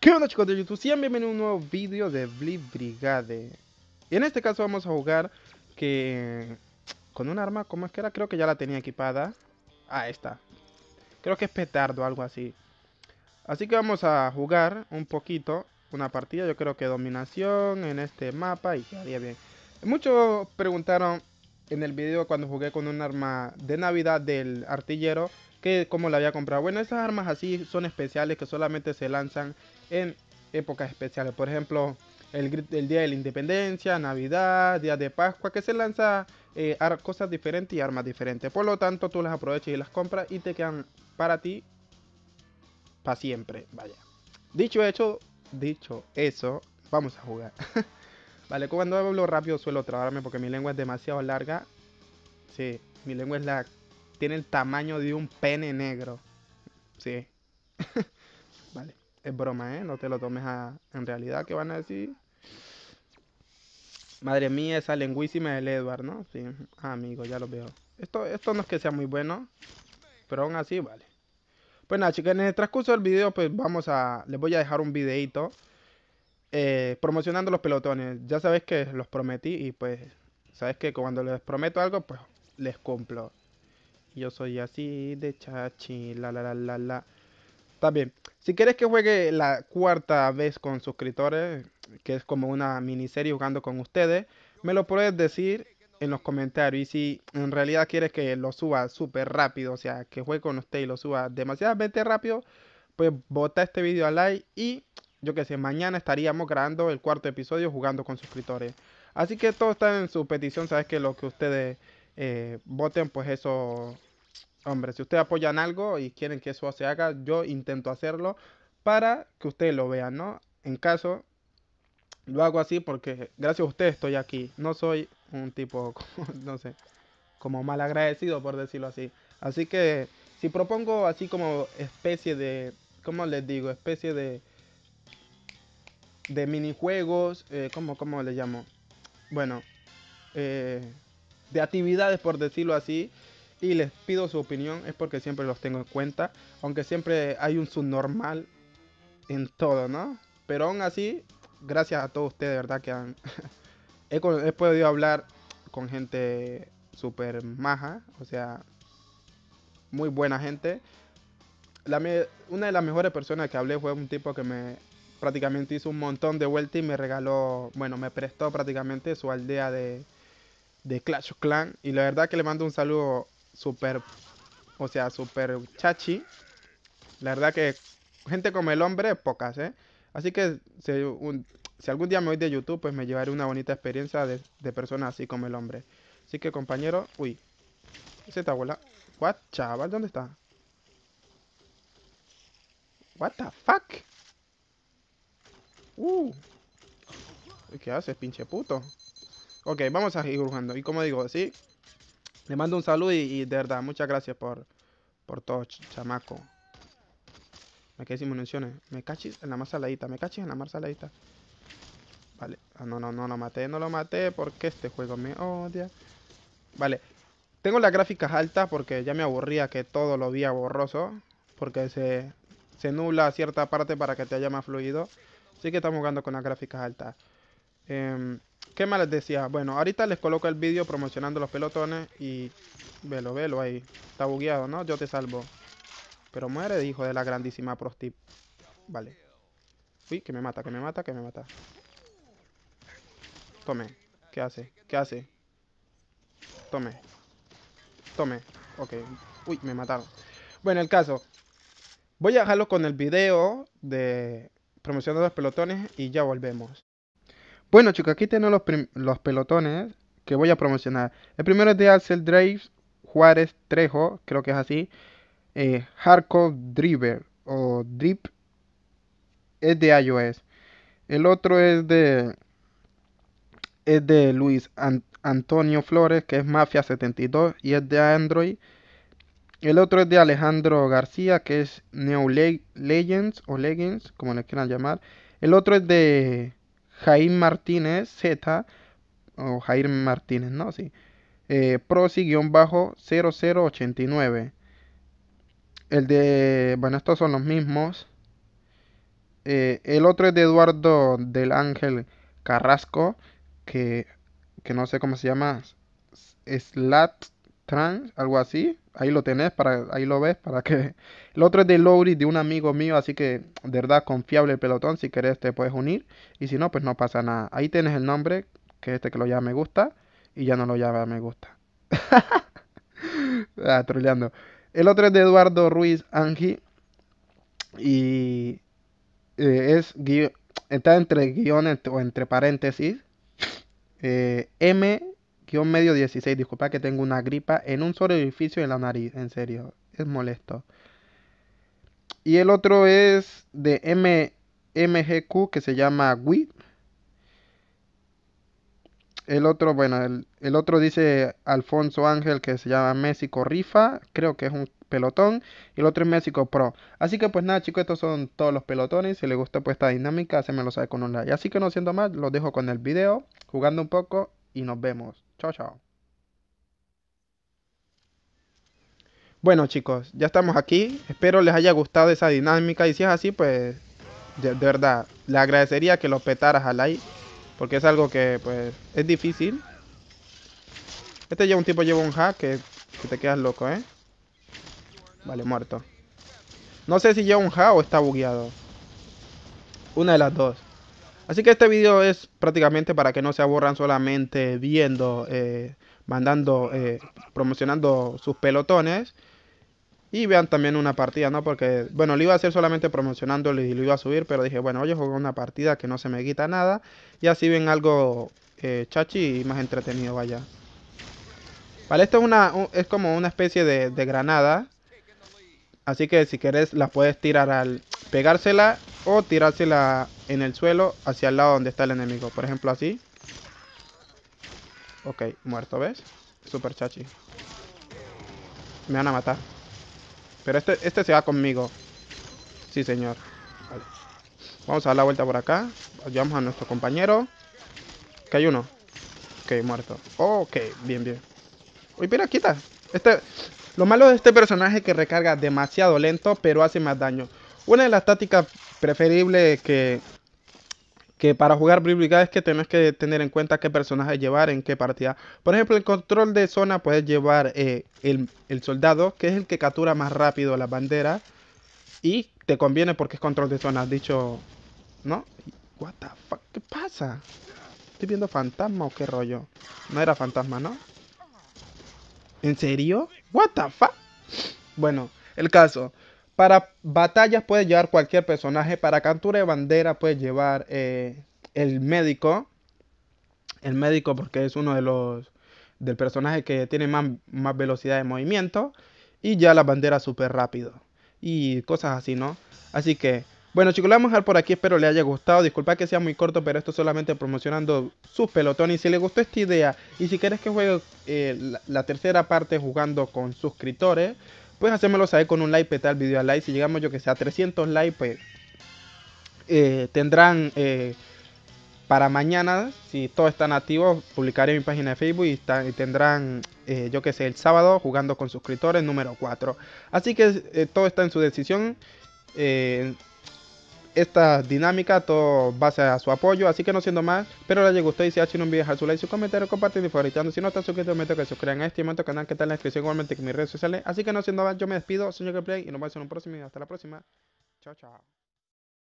¿Qué onda chicos de YouTube? Sean bienvenidos a un nuevo vídeo de Blizz Brigade Y en este caso vamos a jugar que... Con un arma, ¿cómo es que era? Creo que ya la tenía equipada Ah, esta Creo que es petardo, algo así Así que vamos a jugar un poquito Una partida, yo creo que dominación en este mapa y quedaría bien Muchos preguntaron en el vídeo cuando jugué con un arma de navidad del artillero que como la había comprado. Bueno, esas armas así son especiales que solamente se lanzan en épocas especiales. Por ejemplo, el, Día de la Independencia, Navidad, Día de Pascua, que se lanza eh, cosas diferentes y armas diferentes. Por lo tanto, tú las aprovechas y las compras y te quedan para ti para siempre. Vaya. Dicho hecho, dicho eso, vamos a jugar. vale, cuando hablo rápido suelo trabarme porque mi lengua es demasiado larga. Sí, mi lengua es la tiene el tamaño de un pene negro. Sí. vale es broma, ¿eh? No te lo tomes a, en realidad que van a decir. Madre mía, esa lengüísima del Edward, ¿no? Sí, ah, amigo, ya lo veo. Esto, esto no es que sea muy bueno, pero aún así vale. Pues nada, chicas, en el transcurso del video, pues vamos a... Les voy a dejar un videito eh, promocionando los pelotones. Ya sabes que los prometí y pues... Sabes que cuando les prometo algo, pues les cumplo. Yo soy así de chachi, la la la la la. Está bien. Si quieres que juegue la cuarta vez con suscriptores, que es como una miniserie jugando con ustedes, me lo puedes decir en los comentarios. Y si en realidad quieres que lo suba súper rápido, o sea, que juegue con usted y lo suba demasiadamente rápido, pues bota este video al like y yo que sé, mañana estaríamos grabando el cuarto episodio jugando con suscriptores. Así que todo está en su petición, sabes que lo que ustedes eh, voten, pues eso hombre, si ustedes apoyan algo y quieren que eso se haga, yo intento hacerlo para que ustedes lo vean, ¿no? En caso, lo hago así porque gracias a ustedes estoy aquí. No soy un tipo, no sé, como mal agradecido por decirlo así. Así que si propongo así como especie de, ¿cómo les digo? Especie de de minijuegos, eh, ¿cómo, ¿cómo le llamo? Bueno, eh, de actividades por decirlo así, y les pido su opinión, es porque siempre los tengo en cuenta, aunque siempre hay un subnormal en todo, ¿no? Pero aún así, gracias a todos ustedes, verdad que han... he, podido hablar con gente super maja, o sea, muy buena gente. una de las mejores personas que hablé fue un tipo que me prácticamente hizo un montón de vueltas y me regaló, bueno, me prestó prácticamente su aldea de, de Clash of Clan. Y la verdad que le mando un saludo súper, o sea, súper chachi. La verdad que gente como el hombre, pocas, ¿eh? Así que si, algún día me voy de YouTube, pues me llevaré una bonita experiencia de, de personas así como el hombre. Así que compañero, uy, ¿Ese está What, chaval? ¿Dónde está? What the fuck? Uh. ¿Qué haces, pinche puto? Ok, vamos a ir jugando. Y como digo, sí, le mando un saludo y, de verdad, muchas gracias por, por todo, chamaco. Me quedé sin municiones. Me cachis en la más saladita. Me cachis en la más saladita. Vale. Ah, no, no, no lo maté. No lo maté porque este juego me odia. Vale. Tengo las gráficas altas porque ya me aburría que todo lo vi borroso. Porque se, se nubla cierta parte para que te haya más fluido. Así que estamos jugando con las gráficas altas. Eh, ¿Qué más les decía? Bueno, ahorita les coloco el vídeo promocionando los pelotones y... Velo, velo ahí. Está bugueado, ¿no? Yo te salvo. Pero muere, hijo de la grandísima prostip. Vale. Uy, que me mata, que me mata, que me mata. Tome. ¿Qué hace? ¿Qué hace? Tome. Tome. Ok. Uy, me mataron. Bueno, el caso. Voy a dejarlo con el video de Promocionando los pelotones y ya volvemos. Bueno chicos, aquí tenemos los, pelotones que voy a promocionar. El primero es de Axel Draves, Juárez Trejo, creo que es así. Hardcore eh, Driver o Drip es de iOS. El otro es de es de Luis Antonio Flores, que es Mafia 72 y es de Android. El otro es de Alejandro García, que es Neo Legends o Legends, como le quieran llamar. El otro es de Jaime Martínez Z, o Jair Martínez, ¿no? Sí. Eh, Prosi-0089. El de, bueno, estos son los mismos. Eh, el otro es de Eduardo del Ángel Carrasco, que, que no sé cómo se llama. Slat trans, algo así. Ahí lo tenés, para, ahí lo ves, para que... El otro es de Lowry, de un amigo mío, así que de verdad confiable el pelotón, si querés te puedes unir. Y si no, pues no pasa nada. Ahí tienes el nombre, que este que lo llama me gusta, y ya no lo llama me gusta. ah, El otro es de Eduardo Ruiz Angie Y eh, es está entre guiones o entre paréntesis. Eh, M Guión medio 16, disculpa que tengo una gripa en un solo edificio en la nariz, en serio, es molesto. Y el otro es de M MGQ que se llama Wii. El otro, bueno, el, otro dice Alfonso Ángel que se llama México Rifa, creo que es un pelotón, y el otro es México Pro. Así que pues nada chicos, estos son todos los pelotones, si les gustó pues esta dinámica, lo saber con un like. Así que no siendo más, los dejo con el video, jugando un poco y nos vemos. Chao, chao. Bueno chicos, ya estamos aquí. Espero les haya gustado esa dinámica y si es así, pues de, verdad, le agradecería que lo petaras al like, porque es algo que pues es difícil. Este ya un tipo lleva un hack que, que te quedas loco, ¿eh? Vale, muerto. No sé si lleva un hack o está bugueado. Una de las dos. Así que este video es prácticamente para que no se aburran solamente viendo, eh, mandando, eh, promocionando sus pelotones. Y vean también una partida, ¿no? Porque, bueno, lo iba a hacer solamente promocionándolo y lo iba a subir, pero dije, bueno, hoy juego una partida que no se me quita nada. Y así ven algo eh, chachi y más entretenido, vaya. Vale, esto es, una, es como una especie de, granada. Así que si quieres la puedes tirar al pegársela o tirársela en el suelo hacia el lado donde está el enemigo. Por ejemplo, así. Ok, muerto, ¿ves? Super chachi. Me van a matar. Pero este, este se va conmigo. Sí, señor. Vamos a dar la vuelta por acá. Ayudamos a nuestro compañero. Que hay uno. Ok, muerto. Ok, bien, bien. Uy, pero quita. Este, lo malo de este personaje es que recarga demasiado lento, pero hace más daño. Una de las tácticas preferible que, que para jugar Brigada es que tenés que tener en cuenta qué personaje llevar en qué partida. Por ejemplo, el control de zona puedes llevar eh, el, soldado, que es el que captura más rápido la bandera. Y te conviene porque es control de zona. Has dicho, ¿no? What the fuck? ¿Qué pasa? ¿Estoy viendo fantasma o qué rollo? No era fantasma, ¿no? ¿En serio? What the fuck? Bueno, el caso. Para batallas puede llevar cualquier personaje. Para captura de bandera puede llevar eh, el médico. El médico porque es uno de los del personaje que tiene más, velocidad de movimiento. Y ya la bandera súper rápido. Y cosas así, ¿no? Así que, bueno chicos, lo vamos a dejar por aquí. Espero les haya gustado. Disculpa que sea muy corto, pero esto solamente promocionando sus pelotones. Y si les gustó esta idea y si quieres que juegue eh, la tercera parte jugando con suscriptores pues hacérmelo saber con un like, petar pues, el video a like. Si llegamos yo que sea a 300 likes, pues, eh, tendrán eh, para mañana, si todos están activos, publicaré mi página de Facebook y, tendrán, eh, yo que sé, el sábado jugando con suscriptores número 4. Así que todo está en su decisión esta dinámica, todo base a su apoyo. Así que no siendo más, pero les gustó y si ha sido un video, dejar su like, su comentario, compartir y favoritando. Si no están suscritos, meto que se suscriban a este momento canal que está en la descripción, igualmente que mis redes sociales. Así que no siendo más, yo me despido, señor Gameplay, y nos vemos en un próximo Hasta la próxima. Chao, chao.